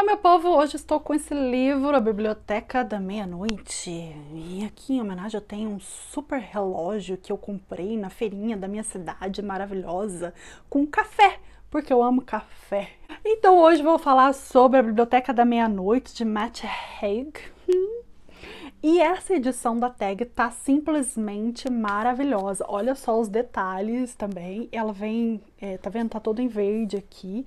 Olá, meu povo! Hoje estou com esse livro, A Biblioteca da Meia-Noite. E aqui em homenagem eu tenho um super relógio que eu comprei na feirinha da minha cidade maravilhosa, com café, porque eu amo café. Então hoje vou falar sobre A Biblioteca da Meia-Noite de Matt Haig. Hum. E essa edição da tag tá simplesmente maravilhosa. Olha só os detalhes também. Ela vem, é, tá vendo? Tá todo em verde aqui.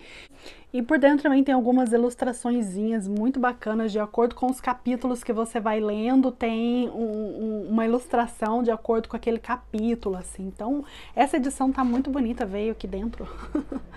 E por dentro também tem algumas ilustraçõezinhas muito bacanas, de acordo com os capítulos que você vai lendo, tem um, um, uma ilustração de acordo com aquele capítulo, assim. Então, essa edição tá muito bonita, veio aqui dentro.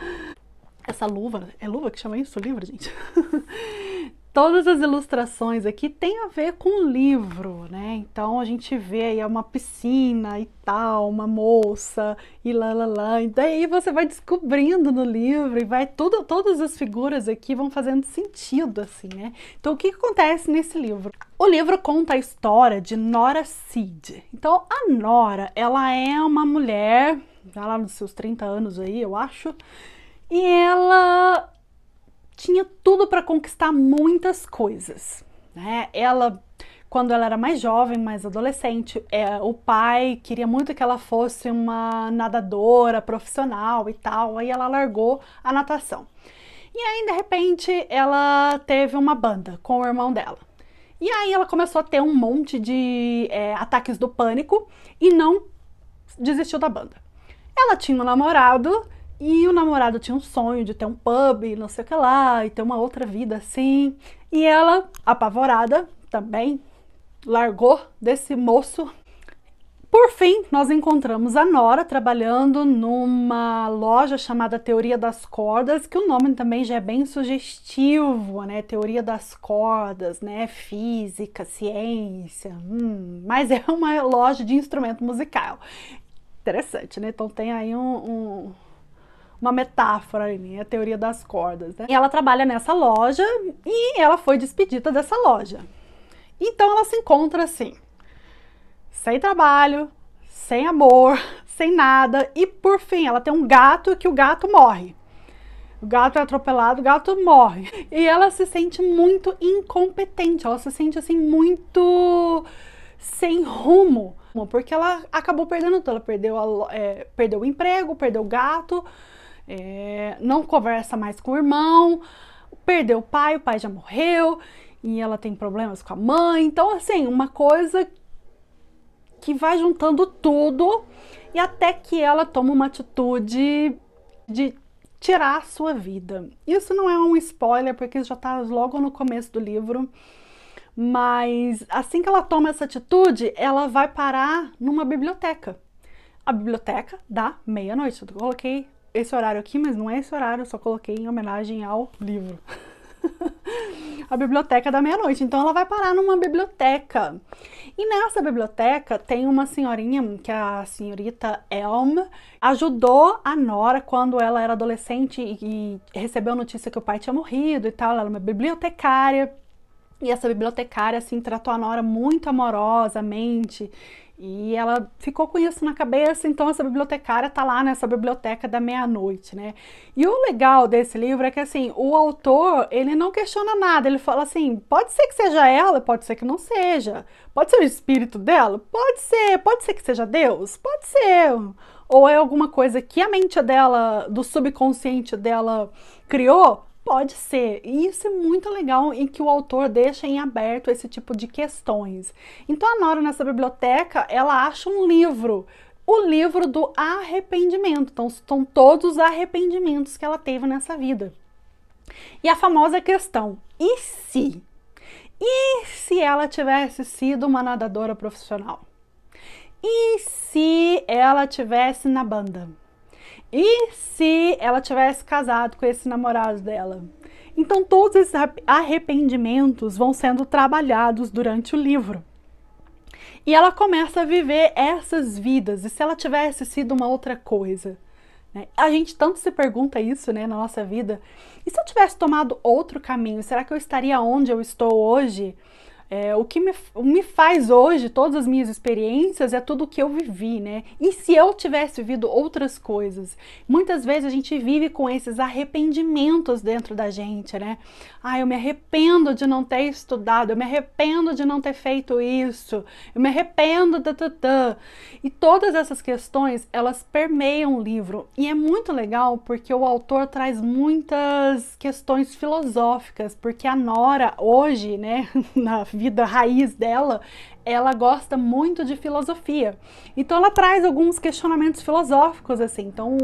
essa luva, é luva que chama isso? Livro, gente? Todas as ilustrações aqui têm a ver com o livro, né? Então a gente vê aí é uma piscina e tal, uma moça e lá lá lá. E daí você vai descobrindo no livro e vai tudo, todas as figuras aqui vão fazendo sentido assim, né? Então o que, que acontece nesse livro? O livro conta a história de Nora Seed. Então a Nora, ela é uma mulher, já tá lá nos seus 30 anos aí, eu acho, e ela tinha tudo para conquistar muitas coisas. Né? Ela, quando ela era mais jovem, mais adolescente, é, o pai queria muito que ela fosse uma nadadora profissional e tal, aí ela largou a natação. E aí, de repente, ela teve uma banda com o irmão dela. E aí ela começou a ter um monte de é, ataques do pânico e não desistiu da banda. Ela tinha um namorado e o namorado tinha um sonho de ter um pub, não sei o que lá, e ter uma outra vida assim. E ela, apavorada também, largou desse moço. Por fim, nós encontramos a Nora trabalhando numa loja chamada Teoria das Cordas, que o nome também já é bem sugestivo, né? Teoria das Cordas, né? Física, ciência, hum. mas é uma loja de instrumento musical. Interessante, né? Então tem aí um, um uma metáfora ali, é a teoria das cordas. Né? E ela trabalha nessa loja e ela foi despedida dessa loja. Então ela se encontra assim, sem trabalho, sem amor, sem nada, e por fim ela tem um gato que o gato morre. O gato é atropelado, o gato morre. E ela se sente muito incompetente, ela se sente assim muito sem rumo, porque ela acabou perdendo tudo. Ela perdeu, a, é, perdeu o emprego, perdeu o gato, é, não conversa mais com o irmão, perdeu o pai, o pai já morreu e ela tem problemas com a mãe. Então, assim, uma coisa que vai juntando tudo e até que ela toma uma atitude de tirar a sua vida. Isso não é um spoiler, porque isso já está logo no começo do livro. Mas assim que ela toma essa atitude, ela vai parar numa biblioteca. A biblioteca da meia-noite. Eu coloquei esse horário aqui, mas não é esse horário, eu só coloquei em homenagem ao livro. a biblioteca da meia-noite. Então ela vai parar numa biblioteca. E nessa biblioteca tem uma senhorinha, que é a senhorita Elm, ajudou a Nora quando ela era adolescente e, e recebeu notícia que o pai tinha morrido e tal. Ela era uma bibliotecária. E essa bibliotecária, assim, tratou a Nora muito amorosamente e ela ficou com isso na cabeça, então essa bibliotecária tá lá nessa biblioteca da meia-noite, né? E o legal desse livro é que assim, o autor, ele não questiona nada, ele fala assim: pode ser que seja ela, pode ser que não seja. Pode ser o espírito dela? Pode ser. Pode ser que seja Deus? Pode ser. Ou é alguma coisa que a mente dela, do subconsciente dela criou? Pode ser, e isso é muito legal em que o autor deixa em aberto esse tipo de questões. Então a Nora nessa biblioteca, ela acha um livro, o livro do arrependimento. Então estão todos os arrependimentos que ela teve nessa vida. E a famosa questão: e se? E se ela tivesse sido uma nadadora profissional? E se ela tivesse na banda? E se ela tivesse casado com esse namorado dela? Então, todos esses arrependimentos vão sendo trabalhados durante o livro. E ela começa a viver essas vidas. E se ela tivesse sido uma outra coisa? Né? A gente tanto se pergunta isso né, na nossa vida. E se eu tivesse tomado outro caminho, será que eu estaria onde eu estou hoje? É, o que me, me faz hoje, todas as minhas experiências, é tudo o que eu vivi, né? E se eu tivesse vivido outras coisas? Muitas vezes a gente vive com esses arrependimentos dentro da gente, né? Ah, eu me arrependo de não ter estudado, eu me arrependo de não ter feito isso, eu me arrependo da tatã. E todas essas questões, elas permeiam o livro. E é muito legal porque o autor traz muitas questões filosóficas, porque a Nora, hoje, né, na vida raiz dela, ela gosta muito de filosofia. Então ela traz alguns questionamentos filosóficos, assim. Então,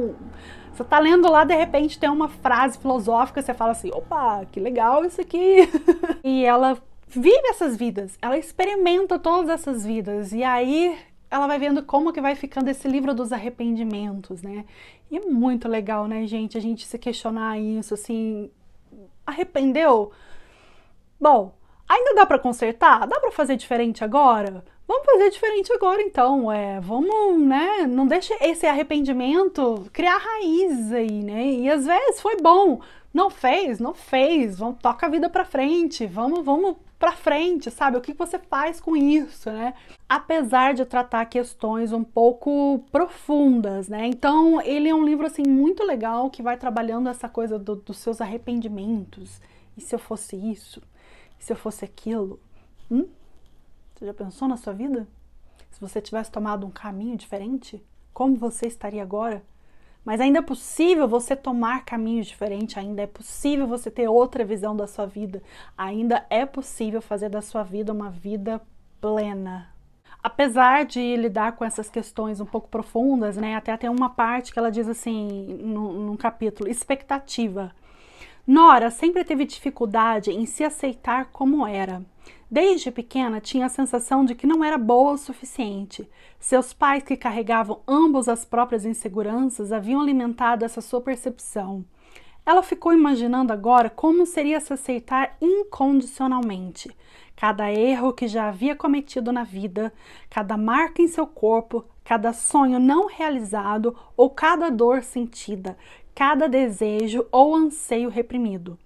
você tá lendo lá, de repente tem uma frase filosófica, você fala assim: opa, que legal isso aqui. e ela vive essas vidas, ela experimenta todas essas vidas. E aí ela vai vendo como que vai ficando esse livro dos arrependimentos, né? E é muito legal, né, gente? A gente se questionar isso, assim, arrependeu? Bom, Ainda dá para consertar? Dá para fazer diferente agora? Vamos fazer diferente agora, então. É, vamos, né? Não deixe esse arrependimento criar raiz aí, né? E às vezes foi bom, não fez, não fez. Vamos toca a vida para frente. Vamos, vamos para frente, sabe? O que você faz com isso, né? Apesar de tratar questões um pouco profundas, né? Então, ele é um livro assim muito legal que vai trabalhando essa coisa do, dos seus arrependimentos. E se eu fosse isso? se eu fosse aquilo? Hum? Você já pensou na sua vida? Se você tivesse tomado um caminho diferente, como você estaria agora? Mas ainda é possível você tomar caminhos diferentes, ainda é possível você ter outra visão da sua vida, ainda é possível fazer da sua vida uma vida plena. Apesar de lidar com essas questões um pouco profundas, né? Até tem uma parte que ela diz assim, num, num capítulo, expectativa. Nora sempre teve dificuldade em se aceitar como era. Desde pequena tinha a sensação de que não era boa o suficiente. Seus pais, que carregavam ambos as próprias inseguranças, haviam alimentado essa sua percepção. Ela ficou imaginando agora como seria se aceitar incondicionalmente. Cada erro que já havia cometido na vida, cada marca em seu corpo, cada sonho não realizado ou cada dor sentida, cada desejo ou anseio reprimido.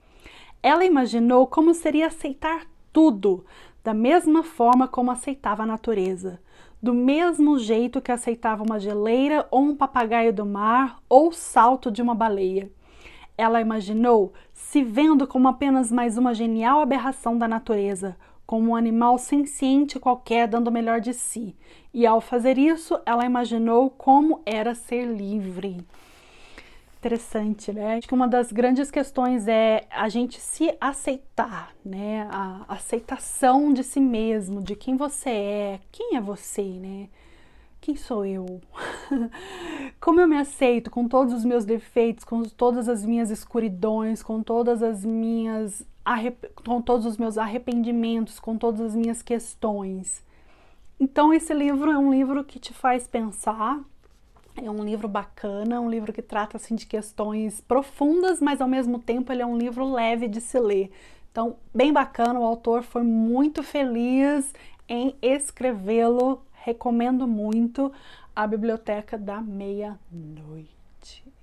Ela imaginou como seria aceitar tudo, da mesma forma como aceitava a natureza, do mesmo jeito que aceitava uma geleira ou um papagaio do mar ou o salto de uma baleia. Ela imaginou se vendo como apenas mais uma genial aberração da natureza, como um animal senciente qualquer dando o melhor de si. E ao fazer isso, ela imaginou como era ser livre. Interessante, né? Acho que uma das grandes questões é a gente se aceitar, né? A aceitação de si mesmo, de quem você é, quem é você, né? Quem sou eu? Como eu me aceito com todos os meus defeitos, com todas as minhas escuridões, com todas as minhas com todos os meus arrependimentos, com todas as minhas questões. Então, esse livro é um livro que te faz pensar, é um livro bacana, é um livro que trata assim, de questões profundas, mas ao mesmo tempo ele é um livro leve de se ler. Então, bem bacana, o autor foi muito feliz em escrevê-lo. Recomendo muito a Biblioteca da Meia-Noite.